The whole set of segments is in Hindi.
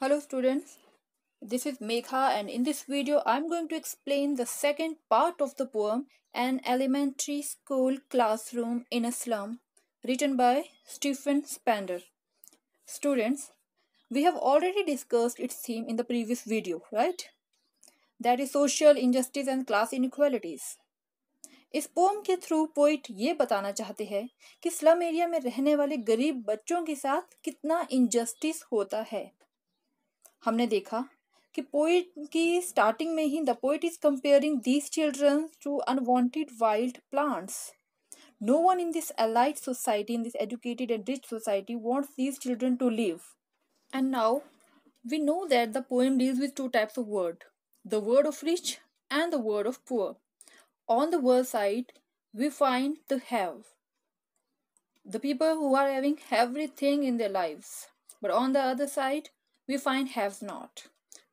Hello students, this is Megha and in this video I'm going to explain the second part of the poem An Elementary School Classroom in a Slum written by Stephen Spander. Students, we have already discussed its theme in the previous video, right? That is social injustice and class inequalities. इस पोम के थ्रू पोइट ये बताना चाहते हैं कि स्लम एरिया में रहने वाले गरीब बच्चों के साथ कितना इनजस्टिस होता है हमने देखा कि पोइट की स्टार्टिंग में ही the poet is comparing these children to unwanted wild plants no one in this elite society in this educated and rich society wants these children to live and now we know that the poem deals with two types of word the word of rich and the word of poor on the world side we find the have the people who are having everything in the lives but on the other side we find have not.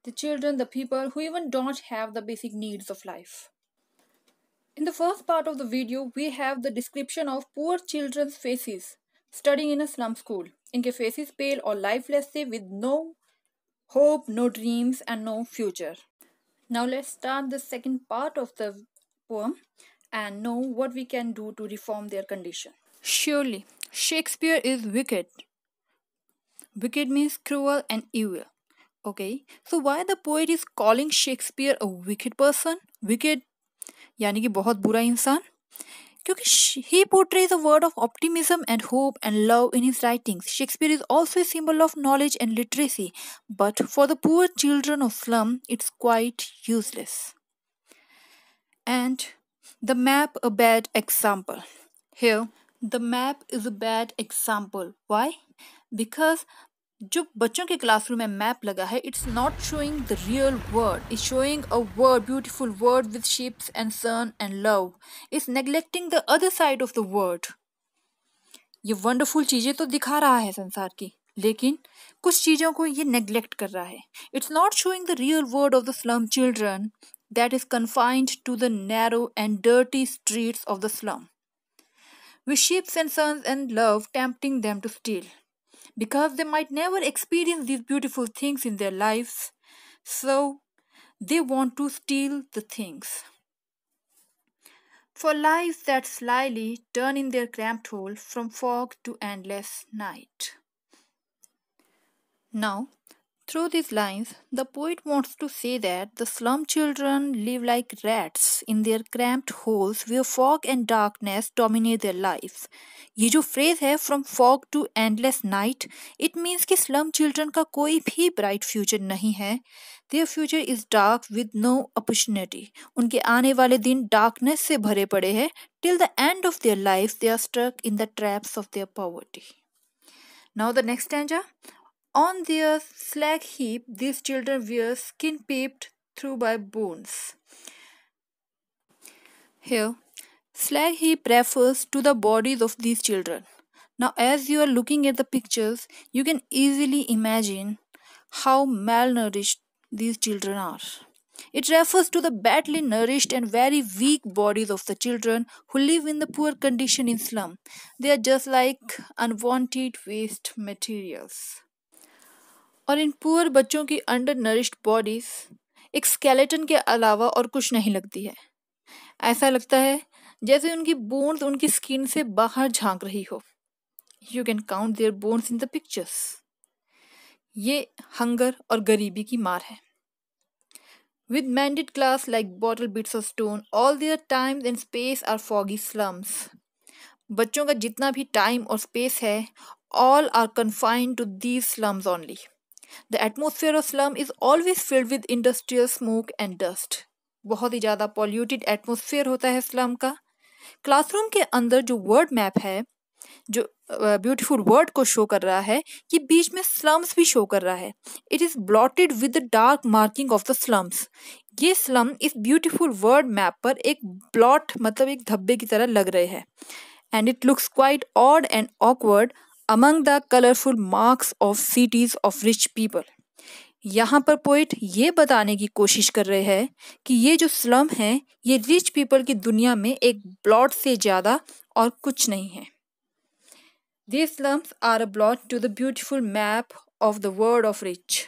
The children, the people who even don't have the basic needs of life. In the first part of the video, we have the description of poor children's faces studying in a slum school. their faces pale or lifeless say with no hope, no dreams and no future. Now let's start the second part of the poem and know what we can do to reform their condition. Surely, Shakespeare is wicked Wicked means cruel and evil. Okay, so why the poet is calling Shakespeare a wicked person? Wicked, yani ki bahut bura insan. Because he portrays a world of optimism and hope and love in his writings. Shakespeare is also a symbol of knowledge and literacy. But for the poor children of slum, it's quite useless. And the map a bad example. Here, the map is a bad example. Why? Because जो बच्चों के क्लासरूम में मैप लगा है it's not showing the real world is showing a word beautiful word with ships and sun and love is neglecting the other side of the world ये वंडरफुल चीज़ें तो दिखा रहा है संसार की लेकिन कुछ चीज़ों को ये नेग्लेक्ट कर रहा है it's not showing the real word of the slum children that is confined to the narrow and dirty streets of the slum with ships and sons and love tempting them to steal because they might never experience these beautiful things in their lives. So they want to steal the things. For lives that slyly turn in their cramped hole from fog to endless night. Now, Through these lines, the poet wants to say that the slum children live like rats in their cramped holes where fog and darkness dominate their lives. ये जो फ्रेज है from fog to endless night it means कि स्लम चिल्ड्रन का कोई भी ब्राइट फ्यूचर नहीं है their future is dark with no opportunity उनके आने वाले दिन डार्कनेस से भरे पड़े हैं till the end of their life they are struck in the traps of their poverty now the next stanza On their slag heap, these children were skin peeped through by bones. Here, slag heap refers to the bodies of these children. Now, as you are looking at the pictures, you can easily imagine how malnourished these children are. It refers to the badly nourished and very weak bodies of the children who live in the poor condition in slum. They are just like unwanted waste materials. और इन पुअर बच्चों की अंडर नरिश्ड बॉडीज एक स्केलेटन के अलावा और कुछ नहीं लगती है ऐसा लगता है जैसे उनकी बोन्स उनकी स्किन से बाहर झांक रही हो you can count their bones in the pictures ये हंगर और गरीबी की मार है with mended class like bottle bits of stone all their time in space are foggy slums बच्चों का जितना भी टाइम और स्पेस है all are confined to these slums only The atmosphere of slum is always filled with industrial smoke and dust. बहुत ही ज़्यादा polluted atmosphere होता है slum का Classroom के अंदर जो word map है जो ब्यूटीफुल वर्ड को शो कर रहा है ये बीच में स्लम्स भी शो कर रहा है it is blotted with the dark marking of the slums ये स्लम इस ब्यूटीफुल वर्ड मैप पर एक ब्लॉट मतलब एक धब्बे की तरह लग रहे हैं and it looks quite odd and awkward among the colourful marks of cities of rich people यहाँ पर पोइट ये बताने की कोशिश कर रहे हैं कि ये जो स्लम है ये रिच पीपल की दुनिया में एक ब्लॉट से ज़्यादा और कुछ नहीं है they slums are a blot to the beautiful map of the world of rich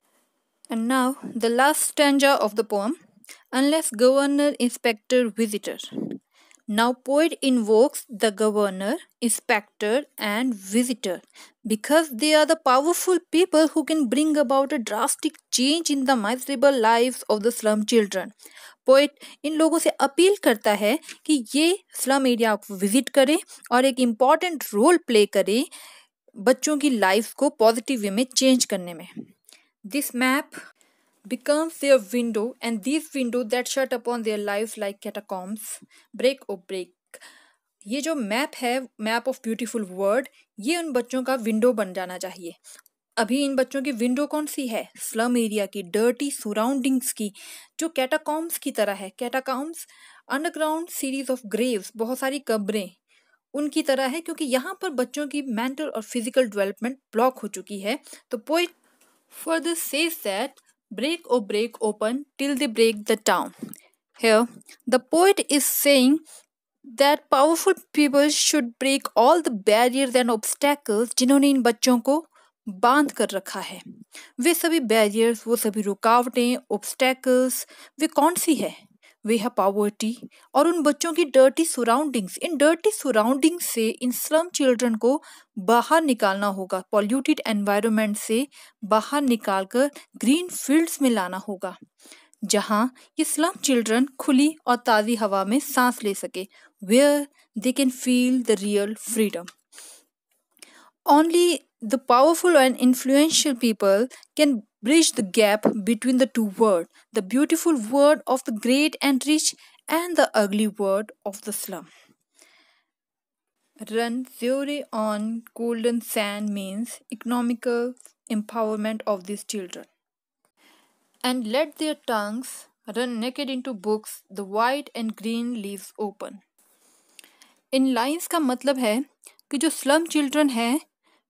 and now the last stanza of the poem unless governor inspector visitor Now poet invokes the governor, inspector and visitor because they are the powerful people who can bring about a drastic change in the miserable lives of the slum children. poet इन लोगों से अपील करता है कि ये स्लम एरिया को विजिट करें और एक इम्पॉर्टेंट रोल प्ले करें बच्चों की लाइफ को पॉजिटिव वे में चेंज करने में this map becomes their window and this window that shut upon their life like catacombs break or break ये जो मैप है मैप ऑफ ब्यूटीफुल वर्ल्ड ये उन बच्चों का विंडो बन जाना चाहिए अभी इन बच्चों की विंडो कौन सी है स्लम एरिया की डर्टी सराउंडिंग्स की जो कैटाकॉम्स की तरह है catacombs underground series of graves बहुत सारी कब्रें उनकी तरह है क्योंकि यहाँ पर बच्चों की मेंटल और फिजिकल डेवलपमेंट ब्लॉक हो चुकी है तो poet further says that break or break open till they break the town. Here, the poet is saying that powerful people should break all the barriers and obstacles जिन्होंने इन बच्चों को बांध कर रखा है वे सभी बैरियर्स वो सभी रुकावटें ऑब्स्टेकल्स वे कौन सी है वे है पावर्टी और उन बच्चों की डर्टी सराउंडिंग्स इन डर्टी सराउंडिंग्स से इन स्लम चिल्ड्रन को बाहर निकालना होगा पॉल्यूटेड एनवायरनमेंट से बाहर निकालकर ग्रीन फील्ड्स में लाना होगा जहां ये स्लम चिल्ड्रन खुली और ताज़ी हवा में सांस ले सके where they can feel the real freedom only the powerful and influential people can bridge the gap between the two worlds the beautiful world of the great and rich and the ugly world of the slum. Run theory on golden sand means economical empowerment of these children. And let their tongues run naked into books, the white and green leaves open. In lines का मतलब है कि जो slum children हैं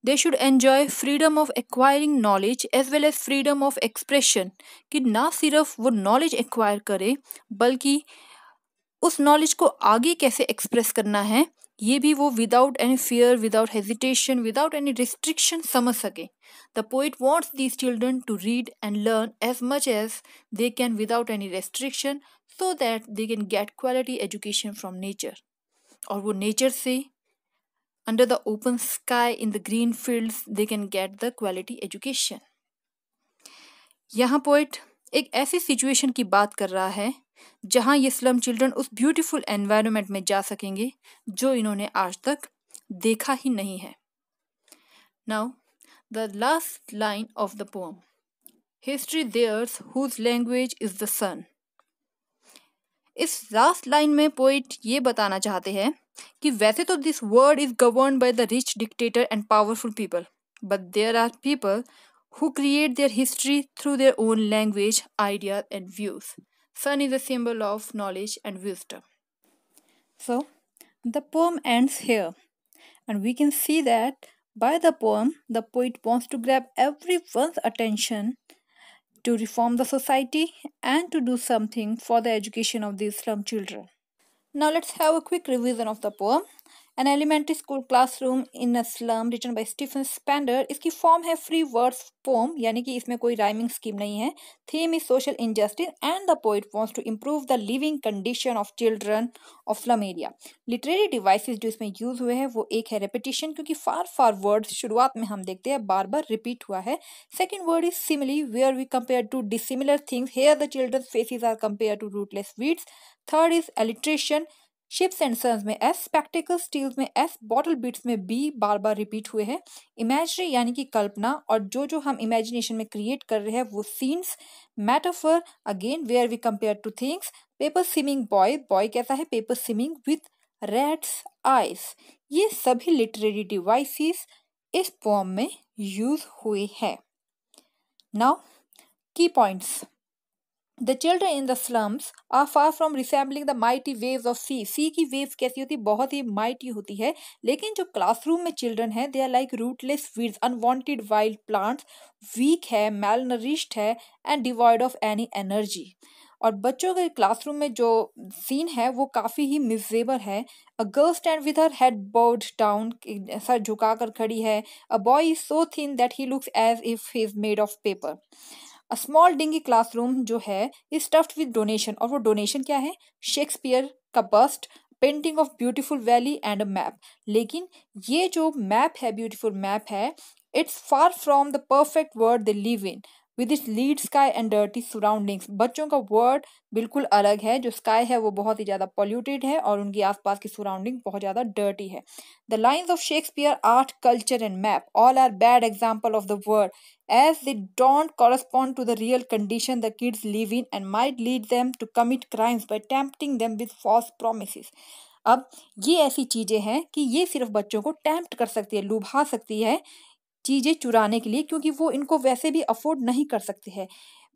they should enjoy freedom of acquiring knowledge as well as freedom of expression कि ना सिर्फ वो नॉलेज एक्वायर करे बल्कि उस नॉलेज को आगे कैसे एक्सप्रेस करना है ये भी वो without any fear without hesitation without any restriction समझ सके the poet wants these children to read and learn as much as they can without any restriction so that they can get quality education from nature और वो नेचर से under the open sky in the green fields they can get the quality education यहाँ पोइट एक ऐसी सिचुएशन की बात कर रहा है जहाँ ये स्लम चिल्ड्रन उस ब्यूटीफुल एनवायरनमेंट में जा सकेंगे जो इन्होंने आज तक देखा ही नहीं है now the last line of the poem history theirs whose language is the sun इस लास्ट लाइन में पोइट ये बताना चाहते हैं कि वैसे तो this world is govern by the rich dictator and powerful people but there are people who create their history through their own language ideas and views sun is a symbol of knowledge and wisdom so the poem ends here and we can see that by the poem the poet wants to grab everyone's attention to reform the society and to do something for the education of the slum children now let's have a quick revision of the poem. An elementary school classroom in a slum return by Stephen Spender इसकी फॉर्म है फ्री वर्ड्स पोम यानी कि इसमें कोई राइमिंग स्कीम नहीं है theme is social injustice and the poet wants to improve the living condition of children of slum area literary devices जो इसमें यूज हुए हैं वो एक है रेपिटेशन क्योंकि फार फार वर्ड्स शुरुआत में हम देखते हैं बार बार रिपीट हुआ है second word is simile where we compare two dissimilar things here the children faces are compare to rootless weeds third is alliteration ships and sons में एस स्पेक्टिकल स्टील्स में एस बॉटल बीट्स में बी बार बार रिपीट हुए हैं इमेजरी यानी कि कल्पना और जो जो हम इमेजिनेशन में क्रिएट कर रहे हैं वो scenes metaphor again are we compare two things paper swimming boy boy कैसा है paper swimming with rat's eyes ये सभी लिटरेरी डिवाइसिस इस फॉर्म में यूज हुए हैं now key points the children in the slums are far from resembling the mighty waves of sea sea की वेव्स कैसी होती है बहुत ही माइटी होती है लेकिन जो क्लासरूम में चिल्ड्रन है they are like rootless weeds unwanted wild plants weak है मेल नरिश्ड है and devoid of any energy और बच्चों के क्लासरूम में जो सीन है वो काफ़ी ही मिजेबल है a girl stand with her head bowed down सर झुका कर खड़ी है a boy is so thin that he looks as if he is made of paper a small dingy classroom जो है इज स्टफ्ड विद डोनेशन और वो डोनेशन क्या है शेक्सपियर का bust painting of beautiful valley and a map लेकिन ये जो मैप है ब्यूटीफुल मैप है it's far from the perfect word they live in with its lead sky and dirty surroundings बच्चों का वर्ड बिल्कुल अलग है जो स्काई है वो बहुत ही ज़्यादा पॉल्यूटेड है और उनकी आसपास की सराउंडिंग बहुत ज़्यादा डर्टी है the lines of Shakespeare art culture and map all are bad example of the word as they don't correspond to the real condition the kids live in and might lead them to commit crimes by tempting them with false promise अब ये ऐसी चीज़ें हैं कि ये सिर्फ बच्चों को टैम्प्ट कर सकती है लुभा सकती है चीज़ें चुराने के लिए क्योंकि वो इनको वैसे भी अफोर्ड नहीं कर सकते हैं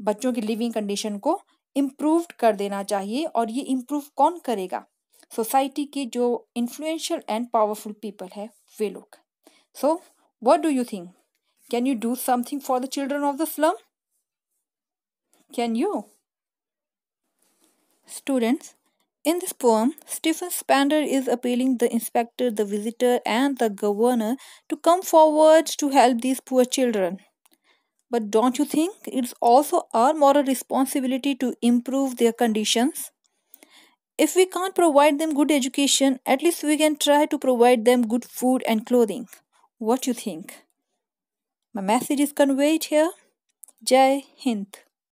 बच्चों की लिविंग कंडीशन को इम्प्रूव कर देना चाहिए और ये इम्प्रूव कौन करेगा सोसाइटी के जो इन्फ्लुएंशियल एंड पावरफुल पीपल है वे लोग so what do you think can you do something for the children of the slum can you students In this poem, Stephen Spander is appealing the inspector, the visitor, and the governor to come forward to help these poor children. But don't you think it's also our moral responsibility to improve their conditions? If we can't provide them good education, at least we can try to provide them good food and clothing. What do you think? My message is conveyed here. Jai Hind.